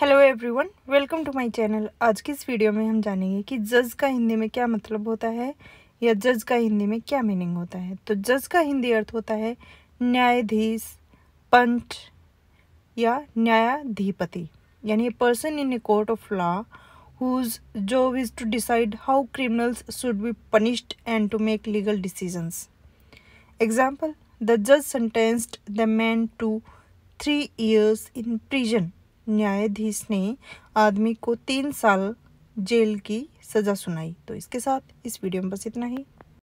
hello everyone welcome to my channel आज की इस वीडियो में हम जानेंगे कि जज का हिंदी में क्या मतलब होता है या जज का हिंदी में क्या मीनिंग होता है तो जज का हिंदी अर्थ होता है न्यायाधीश पंच या न्यायाधिपति यानी a person in a court of law whose job is to decide how criminals should be punished and to make legal decisions example the जज sentenced the man to three years in prison न्यायाधीश ने आदमी को तीन साल jail की सज़ा सुनाई तो इसके साथ इस वीडियो में बस इतना ही